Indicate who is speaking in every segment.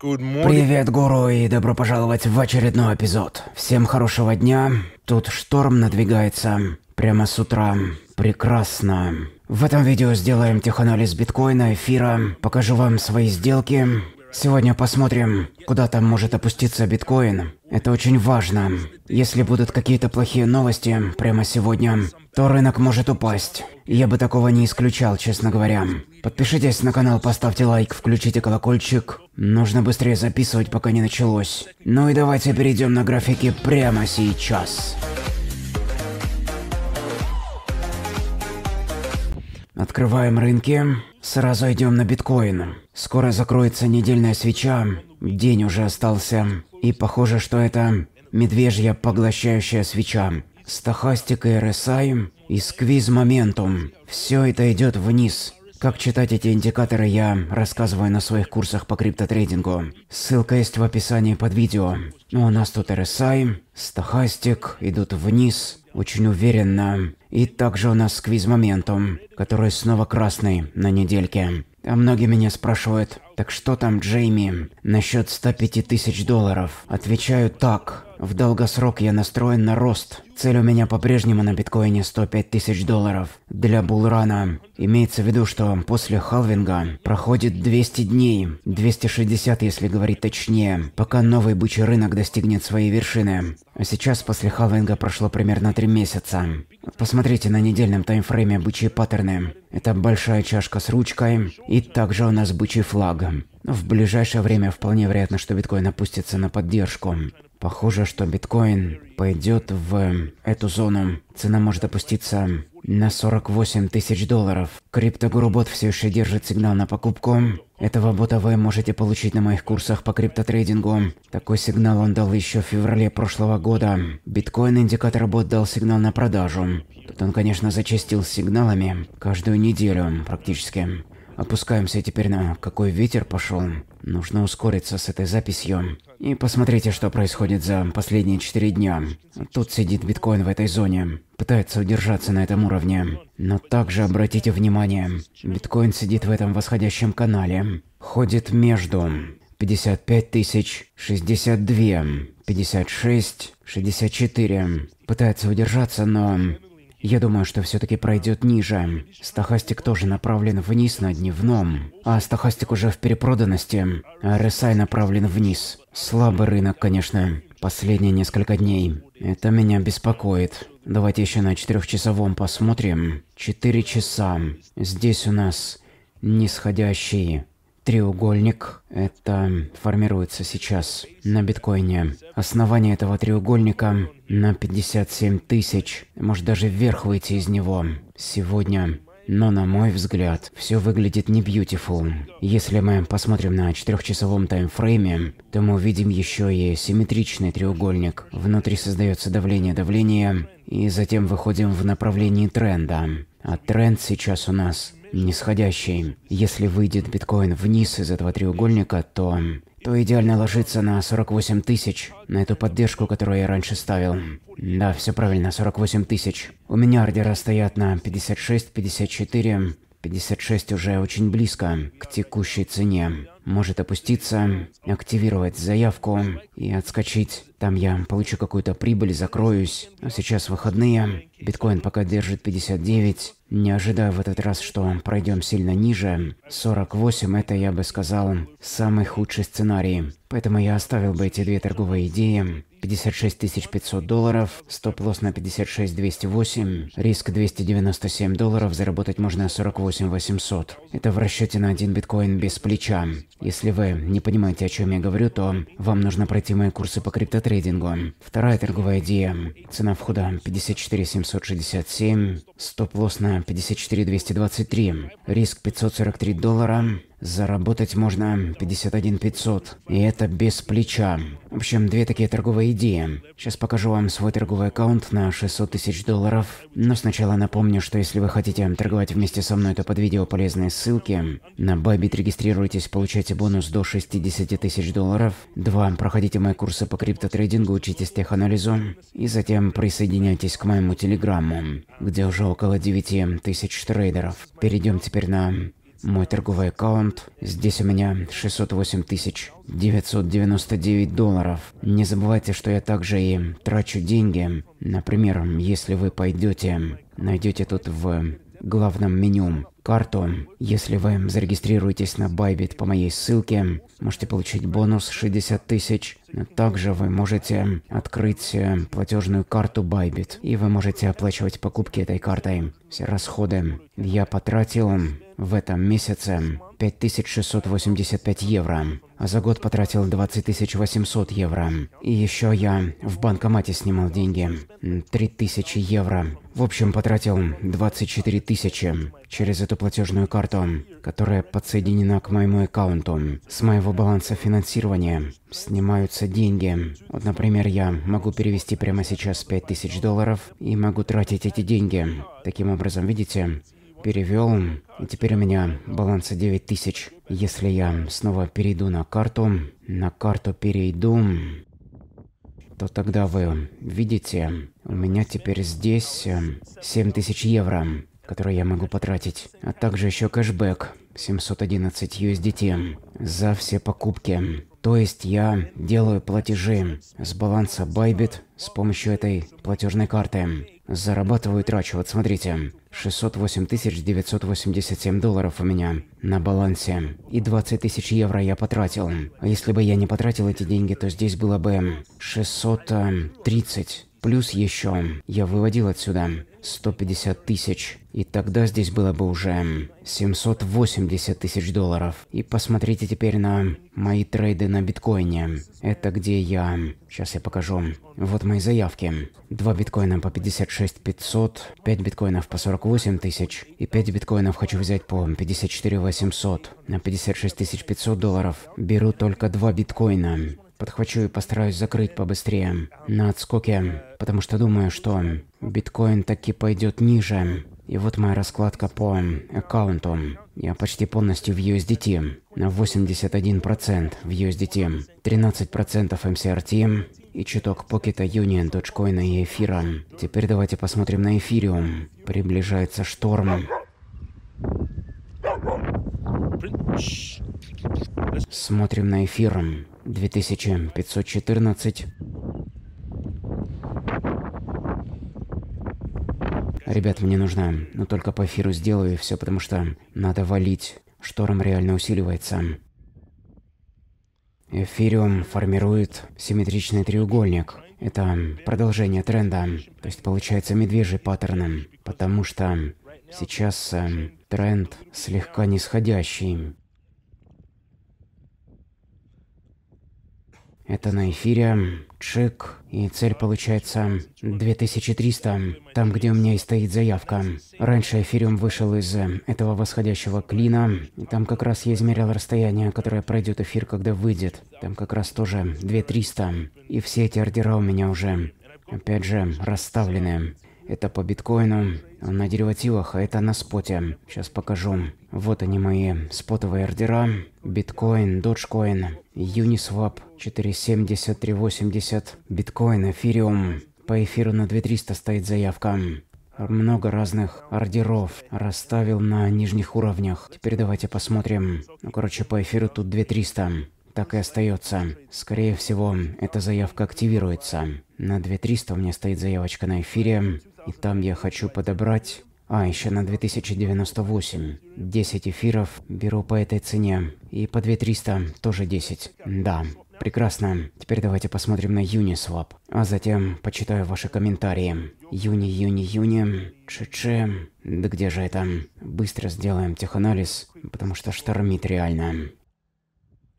Speaker 1: Привет, гуру, и добро пожаловать в очередной эпизод. Всем хорошего дня. Тут шторм надвигается. Прямо с утра. Прекрасно. В этом видео сделаем теханализ биткоина, эфира. Покажу вам свои сделки. Сегодня посмотрим, куда там может опуститься биткоин. Это очень важно. Если будут какие-то плохие новости прямо сегодня, то рынок может упасть. Я бы такого не исключал, честно говоря. Подпишитесь на канал, поставьте лайк, включите колокольчик. Нужно быстрее записывать, пока не началось. Ну и давайте перейдем на графики прямо сейчас. Открываем рынки. Сразу идем на биткоин. Скоро закроется недельная свеча. День уже остался. И похоже, что это медвежья поглощающая свеча стохастикой RSI и сквиз-моментум. Все это идет вниз. Как читать эти индикаторы, я рассказываю на своих курсах по криптотрейдингу. Ссылка есть в описании под видео. Но ну, у нас тут RSI, стохастик идут вниз, очень уверенно. И также у нас сквиз-моментум, который снова красный на недельке. А многие меня спрашивают, так что там Джейми насчет 105 тысяч долларов? Отвечаю так, в долгосрок я настроен на рост. Цель у меня по-прежнему на биткоине 105 тысяч долларов. Для булрана имеется в виду, что после халвинга проходит 200 дней, 260, если говорить точнее, пока новый бычий рынок достигнет своей вершины. А сейчас после халвинга прошло примерно 3 месяца. Посмотрите на недельном таймфрейме бычьи паттерны. Это большая чашка с ручкой, и также у нас бычий флаг. В ближайшее время вполне вероятно, что биткоин опустится на поддержку. Похоже, что биткоин пойдет в эту зону. Цена может опуститься на 48 тысяч долларов. Криптогурубот все еще держит сигнал на покупку. Этого бота вы можете получить на моих курсах по криптотрейдингу. Такой сигнал он дал еще в феврале прошлого года. Биткоин индикатор бот дал сигнал на продажу. Тут он, конечно, зачастил с сигналами каждую неделю практически. Опускаемся теперь на какой ветер пошел. Нужно ускориться с этой записью. И посмотрите, что происходит за последние четыре дня. Тут сидит биткоин в этой зоне, пытается удержаться на этом уровне. Но также обратите внимание, биткоин сидит в этом восходящем канале, ходит между 55 тысяч, 62, 56, 64. Пытается удержаться, но я думаю, что все-таки пройдет ниже. Стохастик тоже направлен вниз на дневном, а стохастик уже в перепроданности, а Ресай направлен вниз. Слабый рынок, конечно, последние несколько дней. Это меня беспокоит. Давайте еще на четырехчасовом посмотрим. Четыре часа. Здесь у нас нисходящий треугольник. Это формируется сейчас на биткоине. Основание этого треугольника на 57 тысяч. Может даже вверх выйти из него сегодня. Но на мой взгляд, все выглядит не beautiful. Если мы посмотрим на четырехчасовом таймфрейме, то мы увидим еще и симметричный треугольник. Внутри создается давление давление, и затем выходим в направлении тренда. А тренд сейчас у нас нисходящий. Если выйдет биткоин вниз из этого треугольника, то то идеально ложится на 48 тысяч, на эту поддержку, которую я раньше ставил. Да, все правильно, 48 тысяч. У меня ордера стоят на 56, 54, 56 уже очень близко к текущей цене может опуститься, активировать заявку и отскочить. Там я получу какую-то прибыль, закроюсь. А сейчас выходные. Биткоин пока держит 59. Не ожидаю в этот раз, что пройдем сильно ниже. 48 это, я бы сказал, самый худший сценарий. Поэтому я оставил бы эти две торговые идеи. 56 500 долларов, стоп-лосс на 56 208, риск 297 долларов, заработать можно 48 800. Это в расчете на один биткоин без плеча. Если вы не понимаете, о чем я говорю, то вам нужно пройти мои курсы по криптотрейдингу. Вторая торговая идея. Цена входа 54 767, стоп-лосс на 54 223, риск 543 доллара, Заработать можно 51 500. И это без плеча. В общем, две такие торговые идеи. Сейчас покажу вам свой торговый аккаунт на 600 тысяч долларов. Но сначала напомню, что если вы хотите торговать вместе со мной, то под видео полезные ссылки. На Bybit регистрируйтесь, получайте бонус до 60 тысяч долларов. два Проходите мои курсы по криптотрейдингу, учитесь теханализу. И затем присоединяйтесь к моему телеграмму, где уже около 9 тысяч трейдеров. Перейдем теперь на мой торговый аккаунт. Здесь у меня 608 тысяч 999 долларов. Не забывайте, что я также и трачу деньги. Например, если вы пойдете, найдете тут в главном меню карту. Если вы зарегистрируетесь на Bybit по моей ссылке, можете получить бонус 60 тысяч. Также вы можете открыть э, платежную карту Bybit, и вы можете оплачивать покупки этой картой. Все расходы я потратил в этом месяце 5685 евро. А за год потратил 20 800 евро. И еще я в банкомате снимал деньги. 3000 евро. В общем, потратил 24 тысячи через эту платежную карту, которая подсоединена к моему аккаунту. С моего баланса финансирования снимаются деньги. Вот, например, я могу перевести прямо сейчас 5000 долларов и могу тратить эти деньги. Таким образом, видите, перевел. и Теперь у меня баланса 9000. Если я снова перейду на карту, на карту перейду, то тогда вы видите, у меня теперь здесь 7000 э, евро, которые я могу потратить, а также еще кэшбэк 711 USDT за все покупки. То есть я делаю платежи с баланса Bybit с помощью этой платежной карты. Зарабатываю и трачу. Вот смотрите, 608 987 долларов у меня на балансе. И 20 тысяч евро я потратил. А если бы я не потратил эти деньги, то здесь было бы 630. Плюс еще я выводил отсюда 150 тысяч. И тогда здесь было бы уже 780 тысяч долларов. И посмотрите теперь на мои трейды на биткоине. Это где я... Сейчас я покажу. Вот мои заявки. 2 биткоина по 56 500, 5 биткоинов по 48 тысяч, и 5 биткоинов хочу взять по 54 800. На 56 500 долларов беру только 2 биткоина. Подхвачу и постараюсь закрыть побыстрее. На отскоке потому что думаю, что биткоин таки пойдет ниже. И вот моя раскладка по аккаунту. Я почти полностью в USDT. На 81% в USDT. 13% MCRT. И чуток покета Union, Dogecoin и эфира. Теперь давайте посмотрим на эфириум. Приближается шторм. Смотрим на эфир. 2514. Ребят, мне нужно, но ну, только по эфиру сделаю и все, потому что надо валить. Шторм реально усиливается. Эфириум формирует симметричный треугольник. Это продолжение тренда, то есть получается медвежий паттерн, потому что сейчас э, тренд слегка нисходящий. Это на эфире. Чик. И цель получается 2300, там, где у меня и стоит заявка. Раньше эфириум вышел из э, этого восходящего клина. И там как раз я измерял расстояние, которое пройдет эфир, когда выйдет. Там как раз тоже 2300. И все эти ордера у меня уже, опять же, расставлены. Это по биткоину. А на деривативах, а это на споте. Сейчас покажу. Вот они мои спотовые ордера. Биткоин, доджкоин, Uniswap 4.70-3.80, биткоин, эфириум. По эфиру на 2300 стоит заявка. Много разных ордеров расставил на нижних уровнях. Теперь давайте посмотрим. Ну, короче, по эфиру тут 2300 так и остается. Скорее всего, эта заявка активируется. На 2300 у меня стоит заявочка на эфире. И там я хочу подобрать... А, еще на 2098. 10 эфиров беру по этой цене. И по 2300 тоже 10. Да, прекрасно. Теперь давайте посмотрим на Uniswap. А затем почитаю ваши комментарии. Юни, Юни, Юни. Че-че. Да где же это? Быстро сделаем теханализ, потому что штормит реально.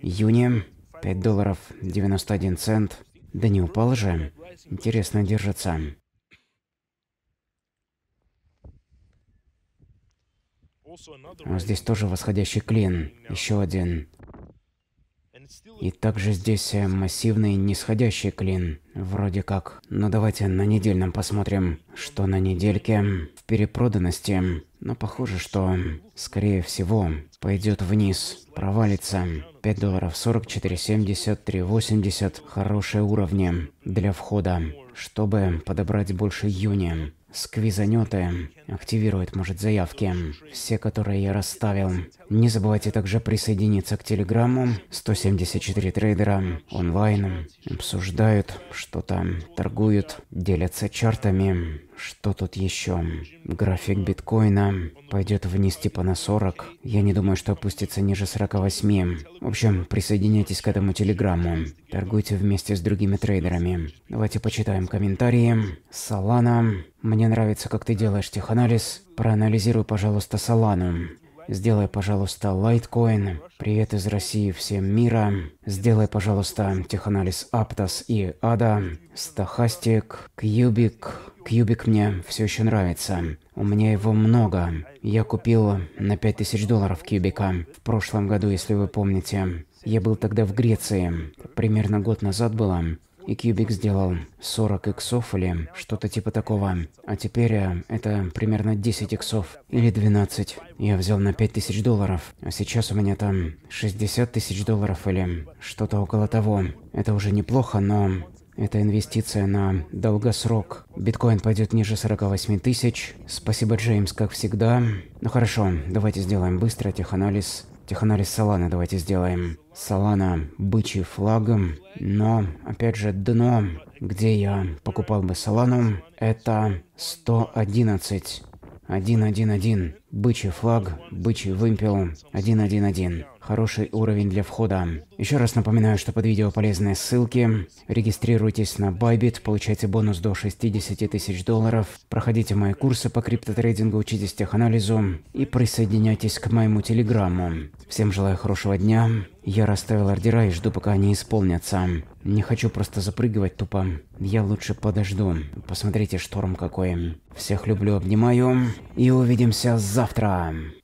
Speaker 1: Юни. 5 долларов 91 цент. Да не упал же. Интересно держится. Но здесь тоже восходящий клин, еще один. И также здесь э, массивный нисходящий клин, вроде как. Но давайте на недельном посмотрим, что на недельке в перепроданности. Но похоже, что, скорее всего, пойдет вниз, провалится. 5 долларов 44, 73, 80 – хорошие уровни для входа, чтобы подобрать больше июня сквизанеты активирует, может, заявки. Все, которые я расставил. Не забывайте также присоединиться к Телеграмму. 174 трейдера онлайн обсуждают что-то, торгуют, делятся чартами. Что тут еще? График биткоина пойдет вниз типа на 40. Я не думаю, что опустится ниже 48. В общем, присоединяйтесь к этому телеграмму. Торгуйте вместе с другими трейдерами. Давайте почитаем комментарии. Салана. Мне нравится, как ты делаешь теханализ. Проанализируй, пожалуйста, Салану. Сделай, пожалуйста, лайткоин. Привет из России всем мира. Сделай, пожалуйста, теханализ Аптос и Ада. Стохастик, Кьюбик. Кьюбик мне все еще нравится. У меня его много. Я купил на 5000 долларов Кьюбика в прошлом году, если вы помните. Я был тогда в Греции. Примерно год назад было. И Кьюбик сделал 40 иксов или что-то типа такого. А теперь э, это примерно 10 иксов или 12. Я взял на 5000 долларов, а сейчас у меня там 60 тысяч долларов или что-то около того. Это уже неплохо, но это инвестиция на долгосрок. Биткоин пойдет ниже 48 тысяч. Спасибо, Джеймс, как всегда. Ну хорошо, давайте сделаем быстро теханализ Теханализ Салана давайте сделаем. Салана бычий флагом, но, опять же, дно, где я покупал бы Салану, это 111. 111. Бычий флаг, бычий вымпел, 111. Хороший уровень для входа. Еще раз напоминаю, что под видео полезные ссылки. Регистрируйтесь на Bybit, получайте бонус до 60 тысяч долларов. Проходите мои курсы по криптотрейдингу, учитесь теханализу и присоединяйтесь к моему телеграмму. Всем желаю хорошего дня. Я расставил ордера и жду, пока они исполнятся. Не хочу просто запрыгивать тупо. Я лучше подожду. Посмотрите, шторм какой. Всех люблю, обнимаю. И увидимся завтра.